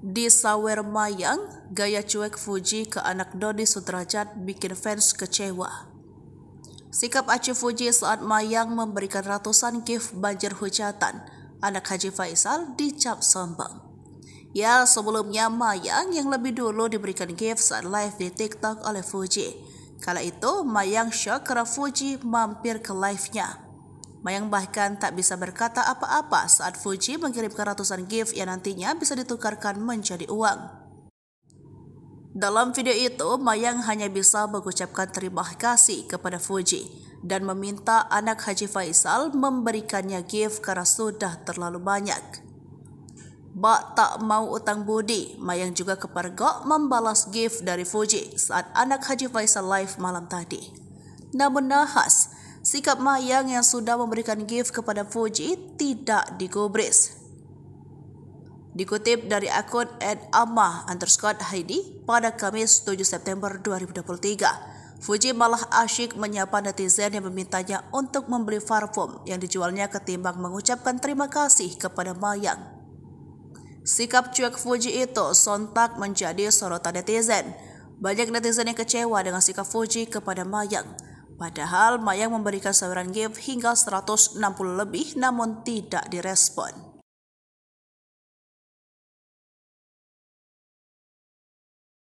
Di Sawer Mayang, gaya cuek Fuji ke anak Doni Sudrajat bikin fans kecewa. Sikap Aci Fuji saat Mayang memberikan ratusan gift banjir hujatan, anak Haji Faisal dicap sombong. Ya, sebelumnya Mayang yang lebih dulu diberikan gift saat live di TikTok oleh Fuji. Kala itu, Mayang shock karena Fuji mampir ke live-nya. Mayang bahkan tak bisa berkata apa-apa saat Fuji mengirimkan ratusan gift yang nantinya bisa ditukarkan menjadi uang. Dalam video itu, Mayang hanya bisa mengucapkan terima kasih kepada Fuji dan meminta anak Haji Faisal memberikannya gift karena sudah terlalu banyak. Bak tak mau utang budi, Mayang juga kepergok membalas gift dari Fuji saat anak Haji Faisal live malam tadi. Namun nahas, Sikap Mayang yang sudah memberikan gift kepada Fuji tidak digubris. Dikutip dari akun @amah underscore Heidi pada Kamis 7 September 2023, Fuji malah asyik menyapa netizen yang memintanya untuk membeli parfum yang dijualnya ketimbang mengucapkan terima kasih kepada Mayang. Sikap cuek Fuji itu sontak menjadi sorotan netizen. Banyak netizen yang kecewa dengan sikap Fuji kepada Mayang. Padahal Mayang memberikan saluran gift hingga 160 lebih namun tidak direspon.